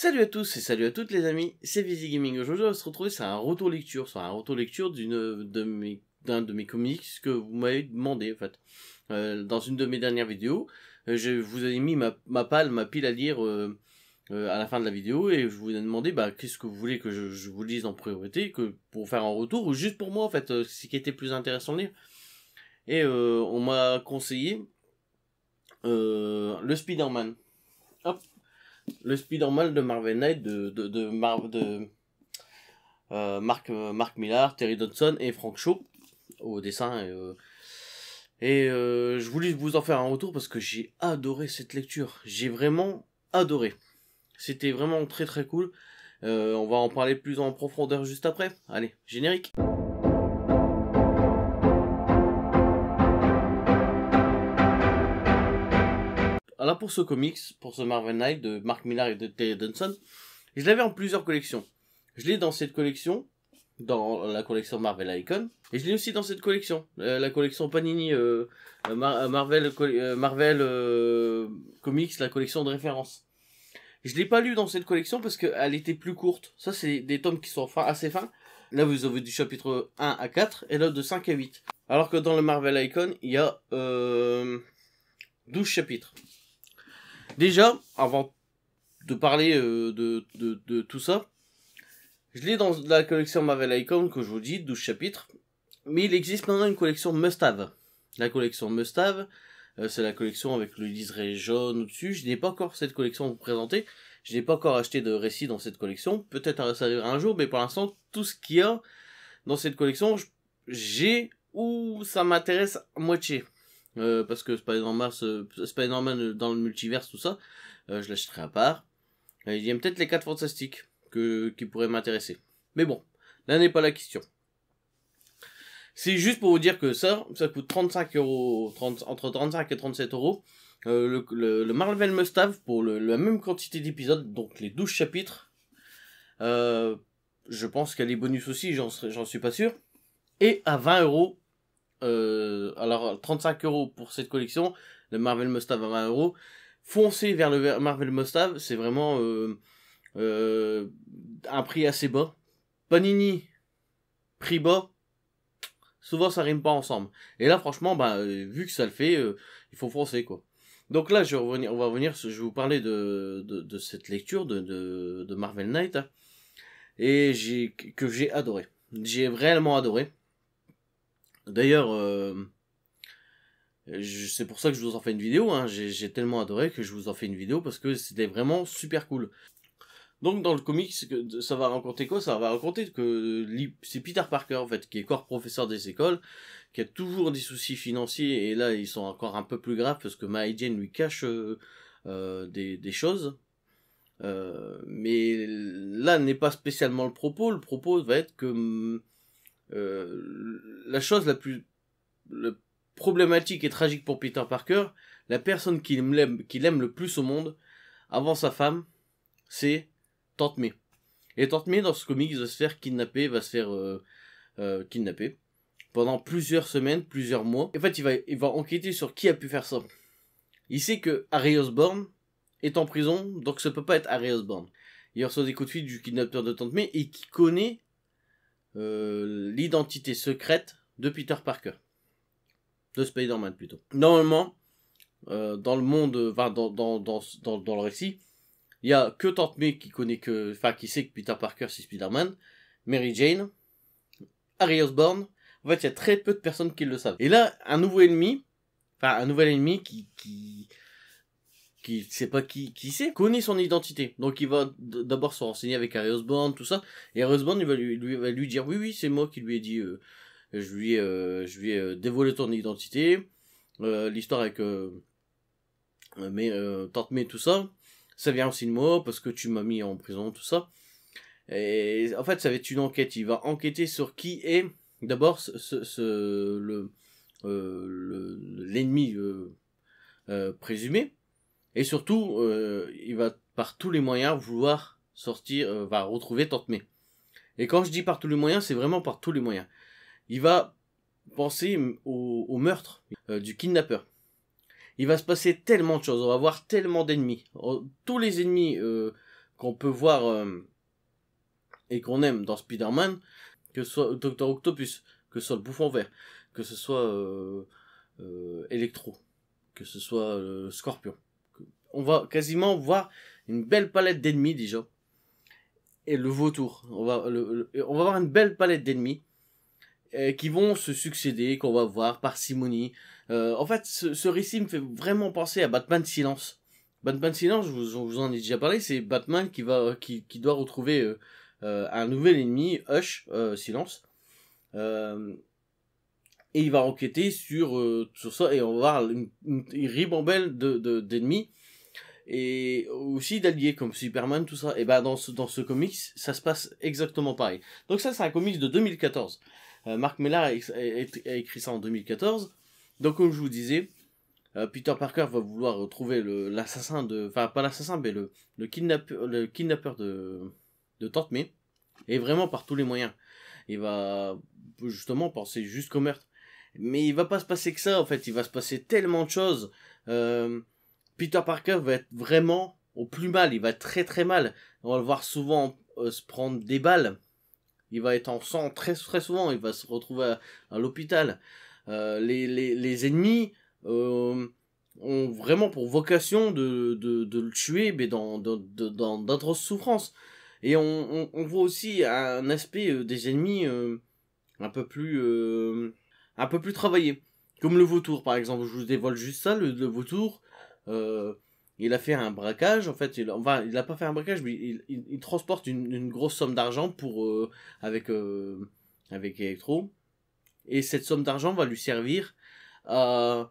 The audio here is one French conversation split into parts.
Salut à tous et salut à toutes les amis, c'est Visigaming. Gaming. Aujourd'hui, on va se retrouver sur un retour lecture, sur un retour lecture d'une de mes d'un de mes comics que vous m'avez demandé en fait. Euh, dans une de mes dernières vidéos, euh, je vous ai mis ma, ma ma pile à lire euh, à la fin de la vidéo et je vous ai demandé bah, qu'est-ce que vous voulez que je, vous lise en priorité que pour faire un retour ou juste pour moi en fait, ce qui était plus intéressant de lire. Et on m'a conseillé le Spider-Man. Hop, le Spider-Man de Marvel Knight de, de, de, Mar de euh, euh, Mark, Millar, Terry Dodson et Frank Shaw au dessin. Et, euh, je voulais vous en faire un retour parce que j'ai adoré cette lecture. J'ai vraiment adoré. C'était vraiment très très cool. on va en parler plus en profondeur juste après. Allez, générique. pour ce comics, pour ce Marvel Night de Mark Millar et de Terry Dunson, je l'avais en plusieurs collections. Je l'ai dans cette collection, dans la collection Marvel Icon, et je l'ai aussi dans cette collection, euh, la collection Panini euh, euh, Marvel, Marvel Comics, la collection de référence. Je l'ai pas lu dans cette collection parce qu'elle était plus courte. Ça, c'est des tomes qui sont assez fins. Là, vous avez du chapitre 1 à 4 et là de 5 à 8. Alors que dans le Marvel Icon, il y a 12 chapitres. Déjà, avant de parler euh, de, tout ça, je l'ai dans la collection Marvel Icon que je vous dis, 12 chapitres. Mais il existe maintenant une collection Mustave. La collection Mustave, Have, euh, c'est la collection avec le liseré jaune au-dessus. Je n'ai pas encore cette collection à vous présenter. Je n'ai pas encore acheté de récit dans cette collection. Peut-être ça arrivera un jour, mais pour l'instant, tout ce qu'il y a dans cette collection, j'ai ou ça m'intéresse à moitié. Euh, parce que Spider-Man, euh, Spider euh, dans le multiverse, tout ça, je l'achèterai à part. Il y a peut-être les 4 fantastiques que, qui pourraient m'intéresser. Mais bon, là n'est pas la question. C'est juste pour vous dire que ça, ça coûte 35 euros, 30, entre 35 et 37 euros. Le, le, Marvel Mustave pour la même quantité d'épisodes, donc les 12 chapitres. je pense qu'elle est bonus aussi, j'en suis pas sûr. Et à 20 euros euh, alors 35 euros pour cette collection, le Marvel Mustave à 20 euros. Foncez vers le Marvel Mustave, c'est vraiment euh, euh, un prix assez bas. Panini, prix bas, souvent ça rime pas ensemble. Et là franchement, bah, vu que ça le fait, il faut foncer quoi. Donc là, je vais revenir, on va revenir, je vous parler de, cette lecture de, Marvel Knight, hein, et que j'ai adoré. J'ai vraiment adoré. D'ailleurs, euh, c'est pour ça que je vous en fais une vidéo. Hein. J'ai tellement adoré que je vous en fais une vidéo parce que c'était vraiment super cool. Donc dans le comics, ça va raconter quoi Ça va raconter que euh, c'est Peter Parker en fait qui est corps professeur des écoles, qui a toujours des soucis financiers et là ils sont encore un peu plus graves parce que Mary Jane lui cache euh, des, choses. mais là n'est pas spécialement le propos. Le propos va être que mm, euh, la chose la plus problématique et tragique pour Peter Parker, la personne qu'il aime, le plus au monde, avant sa femme, c'est Tante May. Et Tante May, dans ce comic, va se faire kidnapper, va se faire euh, euh, kidnapper pendant plusieurs semaines, plusieurs mois. en fait, il va, enquêter sur qui a pu faire ça. Il sait que Harry Osborne est en prison, donc ça ne peut pas être Harry Osborne. Il reçoit des coups de fil du kidnappeur de Tante May et qui connaît euh, l'identité secrète de Peter Parker. De Spider-Man plutôt. Normalement, euh, dans le monde, enfin, dans, dans, dans, le récit, il y a que Tante May qui connaît que, enfin, qui sait que Peter Parker c'est Spider-Man, Mary Jane, Harry Osborn. En fait, il y a très peu de personnes qui le savent. Et là, un nouveau ennemi, enfin, un nouvel ennemi qui, qui, qui sait pas qui qui connaît son identité. Donc il va d'abord se renseigner avec Harry Osborn, tout ça. Et Harry Osborn il va lui va lui dire oui oui c'est moi qui lui ai dit euh, je lui ai euh, je lui ai euh, dévoilé ton identité, l'histoire avec mais tante mais tout ça. Ça vient aussi de moi parce que tu m'as mis en prison tout ça. Et en fait ça va être une enquête. Il va enquêter sur qui est d'abord le l'ennemi présumé et surtout, euh, il va par tous les moyens vouloir sortir, euh, va retrouver Tantemé. Et quand je dis par tous les moyens, c'est vraiment par tous les moyens. Il va penser au, meurtre euh, du kidnappeur. Il va se passer tellement de choses, on va voir tellement d'ennemis. Oh, tous les ennemis qu'on peut voir et qu'on aime dans Spider-Man, que ce soit Dr Octopus, que ce soit le bouffon vert, que ce soit Electro, que ce soit Scorpion on va quasiment voir une belle palette d'ennemis déjà. Et le vautour, on va, on va voir une belle palette d'ennemis euh, qui vont se succéder, qu'on va voir par simonie. Euh, en fait, ce, récit me fait vraiment penser à Batman Silence. Batman Silence, je vous, en ai déjà parlé, c'est Batman qui, va, qui, doit retrouver euh, un nouvel ennemi, Hush, Silence. et il va enquêter sur, sur ça et on va voir une, une, ribambelle d'ennemis et aussi d'alliés comme Superman, tout ça. Et ben dans ce, dans ce comics, ça se passe exactement pareil. Donc ça, c'est un comics de 2014. Marc Mellar a, écrit ça en 2014. Donc comme je vous disais, euh, Peter Parker va vouloir trouver l'assassin de... Enfin, pas l'assassin, mais le, le, le kidnappeur de, de Tante May. Et vraiment par tous les moyens. Il va justement penser jusqu'au meurtre. Mais il va pas se passer que ça, en fait. Il va se passer tellement de choses. Euh, Peter Parker va être vraiment au plus mal, il va être très très mal. On va le voir souvent euh, se prendre des balles. Il va être en sang très très souvent, il va se retrouver à, l'hôpital. Euh, les, ennemis euh, ont vraiment pour vocation de, le tuer, mais dans d'autres souffrances. Et on, voit aussi un aspect des ennemis un peu plus un peu plus travaillé. Comme le vautour par exemple, je vous dévoile juste ça, le vautour, euh, il a fait un braquage, en fait, il, enfin, il n'a pas fait un braquage, mais il, transporte une, grosse somme d'argent pour euh, avec euh, avec Electro, et cette somme d'argent va lui servir à,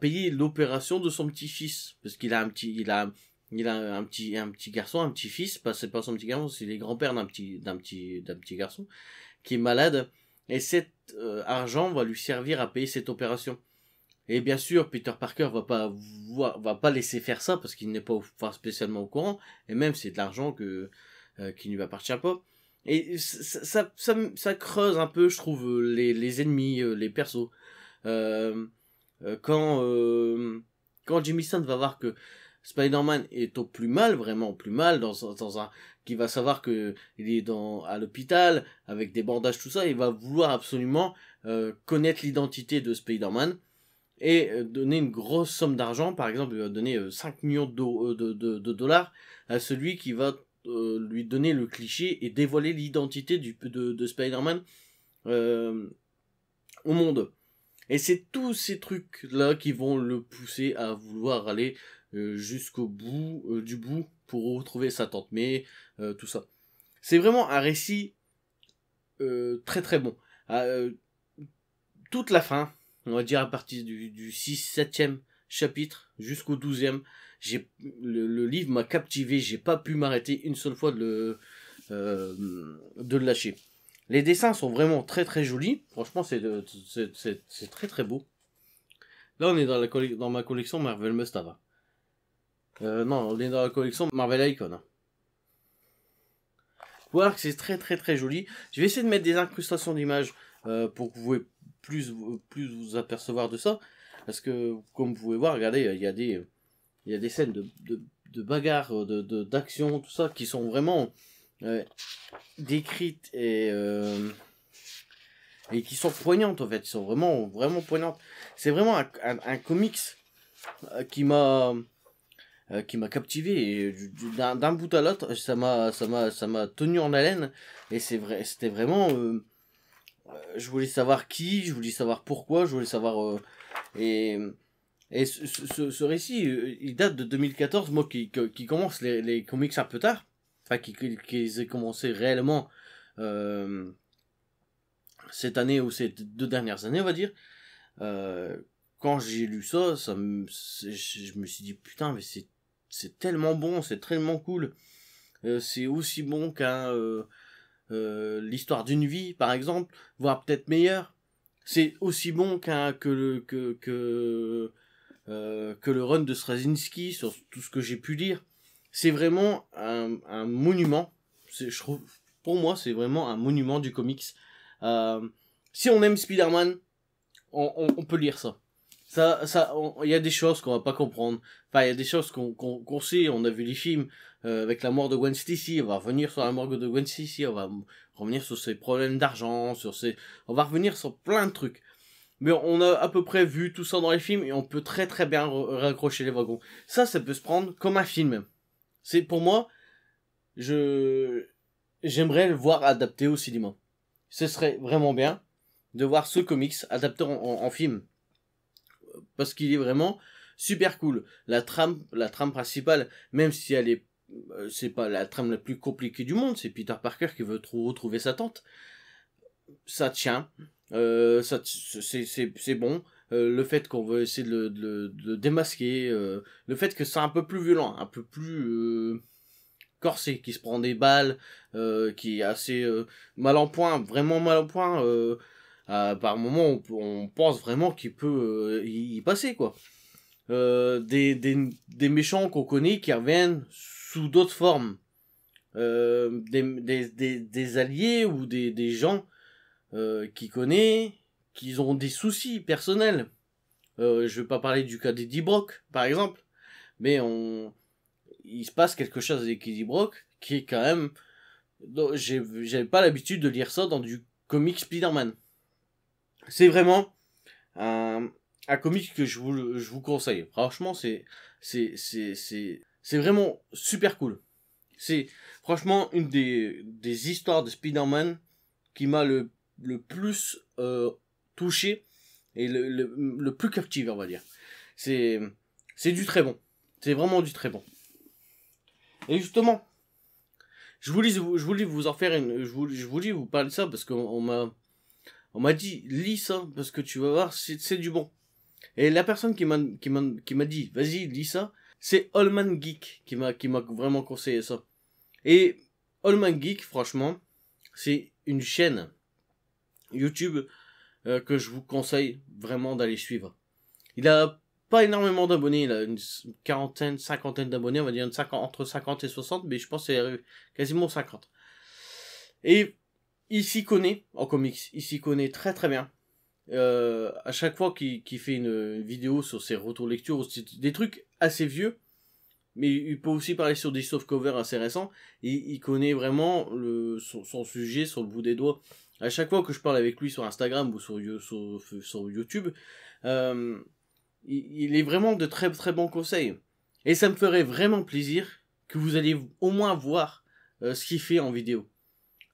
payer l'opération de son petit-fils, parce qu'il a un petit, il a il a un petit un petit garçon, un petit-fils, pas bah, c'est pas son petit garçon, c'est les grands-pères d'un petit d'un petit d'un petit garçon qui est malade, et cet argent va lui servir à payer cette opération. Et bien sûr, Peter Parker va pas va pas laisser faire ça parce qu'il n'est pas, spécialement au courant. Et même c'est de l'argent que euh, qui ne lui appartient pas. Et ça, ça, ça, creuse un peu, je trouve, les, les ennemis, euh, les persos. Euh, quand quand Jimmy Sand va voir que Spider-Man est au plus mal, vraiment au plus mal, dans, dans un, qui va savoir que il est dans, à l'hôpital, avec des bandages, tout ça, il va vouloir absolument connaître l'identité de Spider-Man et euh, donner une grosse somme d'argent, par exemple, il va donner 5 euh, millions euh, de, de, de, dollars à celui qui va lui donner le cliché et dévoiler l'identité de, Spider-Man au monde. Et c'est tous ces trucs-là qui vont le pousser à vouloir aller jusqu'au bout du bout pour retrouver sa tante mais tout ça. C'est vraiment un récit très très bon. Ah, toute la fin, on va dire à partir du, 6, 7e chapitre jusqu'au 12e. J'ai, le, livre m'a captivé, j'ai pas pu m'arrêter une seule fois de le, euh, lâcher. Les dessins sont vraiment très très jolis, franchement c'est, euh, très très beau. Là on est dans, la dans ma collection Marvel Mustava. Euh, non, on est dans la collection Marvel Icon. voir que c'est très très très joli. Je vais essayer de mettre des incrustations d'images pour que vous plus, plus vous apercevoir de ça. Parce que, comme vous pouvez voir, regardez, il y a des, il y a des scènes de, de, de bagarre, de, d'action, tout ça, qui sont vraiment euh, décrites et, euh, et qui sont poignantes, en fait. sont vraiment, vraiment poignantes. C'est vraiment un, un, comics euh, qui m'a qui m'a captivé d'un bout à l'autre ça m'a ça m'a ça m'a tenu en haleine et c'est vrai c'était vraiment euh, je voulais savoir qui, je voulais savoir pourquoi, je voulais savoir. Euh, et et ce, récit, euh, il date de 2014, moi qui, qui commence les, les, comics un peu tard, enfin qui, qui, commencé réellement cette année ou ces deux dernières années, on va dire. quand j'ai lu ça, ça je me suis dit putain, mais c'est tellement bon, c'est tellement cool, c'est aussi bon qu'un euh, l'histoire d'une vie, par exemple, voire peut-être meilleure. C'est aussi bon qu'un que le que que, euh, le run de Straczynski sur tout ce que j'ai pu lire. C'est vraiment un, monument. pour moi, c'est vraiment un monument du comics. Euh, si on aime Spider-Man, on peut lire ça ça, ça, il y a des choses qu'on va pas comprendre. Enfin, il y a des choses qu'on qu'on sait. On a vu les films euh, avec la mort de Gwen Stacy. On va revenir sur la mort de Gwen Stacy. On va revenir sur ses problèmes d'argent, sur ces on va revenir sur plein de trucs. Mais on a à peu près vu tout ça dans les films et on peut très très bien raccrocher les wagons. Ça, ça peut se prendre comme un film. C'est pour moi, je j'aimerais le voir adapté au cinéma. Ce serait vraiment bien de voir ce comics adapté en film parce qu'il est vraiment super cool. La trame, la trame principale, même si elle est, euh, c'est pas la trame la plus compliquée du monde, c'est Peter Parker qui veut retrouver sa tante. Ça tient, euh, c'est bon. Euh, le fait qu'on veut essayer de le, de démasquer, le fait que c'est un peu plus violent, un peu plus corsé, qui se prend des balles, qui est assez mal en point, vraiment mal en point. Euh, par moment on, pense vraiment qu'il peut euh, y passer quoi. Euh, des, méchants qu'on connaît qui reviennent sous d'autres formes. Des, alliés ou des, gens qui connaît, qui ont des soucis personnels. je ne vais pas parler du cas d'Eddie Brock par exemple, mais il se passe quelque chose avec Eddie Brock qui est quand même j'avais pas l'habitude de lire ça dans du comic Spider-Man c'est vraiment un, un que je vous, vous conseille. Franchement, c'est, c'est, vraiment super cool. C'est franchement une des, histoires de Spider-Man qui m'a le, le plus euh, touché et le, le, plus captivé, on va dire. C'est, c'est du très bon. C'est vraiment du très bon. Et justement, je voulais, je vous en faire une. Je voulais, je voulais vous parler de ça parce qu'on m'a on m'a dit, lis ça, hein, parce que tu vas voir, c'est du bon. Et la personne qui m'a dit, vas-y, lis ça, c'est Allman Geek qui m'a vraiment conseillé ça. Et Allman Geek, franchement, c'est une chaîne YouTube euh, que je vous conseille vraiment d'aller suivre. Il a pas énormément d'abonnés, il a une quarantaine, cinquantaine d'abonnés, on va dire 50, entre 50 et 60, mais je pense qu'il euh, quasiment 50. Et il s'y connaît en comics, il s'y connaît très très bien. Euh, à chaque fois qu'il fait une vidéo sur ses retours lecture, des trucs assez vieux, mais il peut aussi parler sur des softcovers assez récents. Et il connaît vraiment son, sujet sur le bout des doigts. À chaque fois que je parle avec lui sur Instagram ou sur, sur YouTube, euh, il, est vraiment de très très bons conseils. Et ça me ferait vraiment plaisir que vous alliez au moins voir euh, ce qu'il fait en vidéo.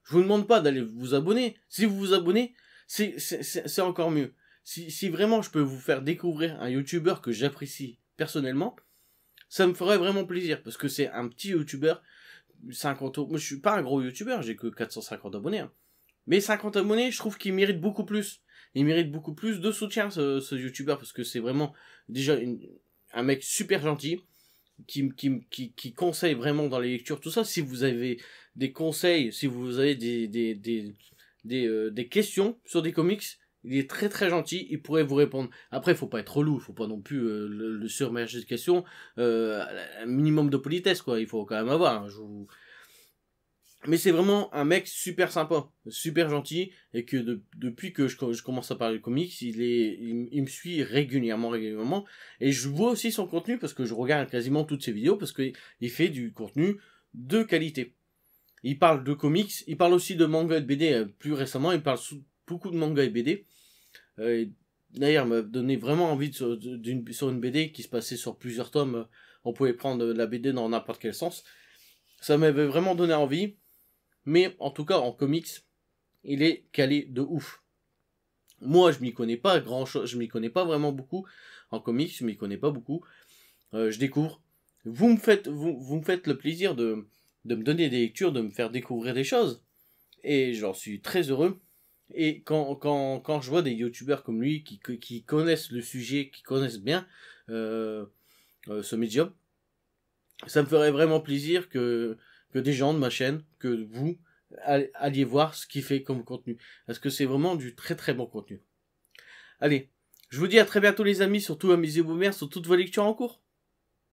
Je vous demande pas d'aller vous abonner. Si vous vous abonnez, c'est encore mieux. Si, vraiment je peux vous faire découvrir un youtubeur que j'apprécie personnellement, ça me ferait vraiment plaisir parce que c'est un petit youtubeur, 50 euros. Moi je suis pas un gros youtubeur, j'ai que 450 abonnés. Hein. Mais 50 abonnés, je trouve qu'il mérite beaucoup plus. Il mérite beaucoup plus de soutien ce, youtubeur parce que c'est vraiment déjà un mec super gentil qui, qui, qui conseille vraiment dans les lectures, tout ça. Si vous avez des conseils, si vous avez des, des, des, des, euh, questions sur des comics, il est très très gentil, il pourrait vous répondre. Après, il faut pas être relou, il faut pas non plus euh, le, surmerger de questions. Euh, un minimum de politesse, quoi, il faut quand même avoir. Hein, je mais c'est vraiment un mec super sympa, super gentil, et que depuis que je, commence à parler de comics, il, est, me suit régulièrement, régulièrement, et je vois aussi son contenu parce que je regarde quasiment toutes ses vidéos parce qu'il il fait du contenu de qualité. Il parle de comics, il parle aussi de manga et de BD. Euh, plus récemment, il parle beaucoup de manga et BD. Euh, d'ailleurs, il m'a donné vraiment envie de, sur une BD qui se passait sur plusieurs tomes. On pouvait prendre la BD dans n'importe quel sens. Ça m'avait vraiment donné envie mais en tout cas en comics, il est calé de ouf. Moi, je m'y connais pas grand chose, je m'y connais pas vraiment beaucoup en comics, je m'y connais pas beaucoup. Euh, je découvre. Vous me faites, vous, me faites le plaisir de, de me donner des lectures, de me faire découvrir des choses, et j'en suis très heureux. Et quand, quand, quand je vois des youtubeurs comme lui qui, connaissent le sujet, qui connaissent bien euh, euh, ce médium, ça me ferait vraiment plaisir que que des gens de ma chaîne, que vous, alliez voir ce qu'il fait comme contenu. Parce que c'est vraiment du très très bon contenu. Allez, je vous dis à très bientôt les amis, surtout amusez-vous bien sur toutes vos lectures en cours.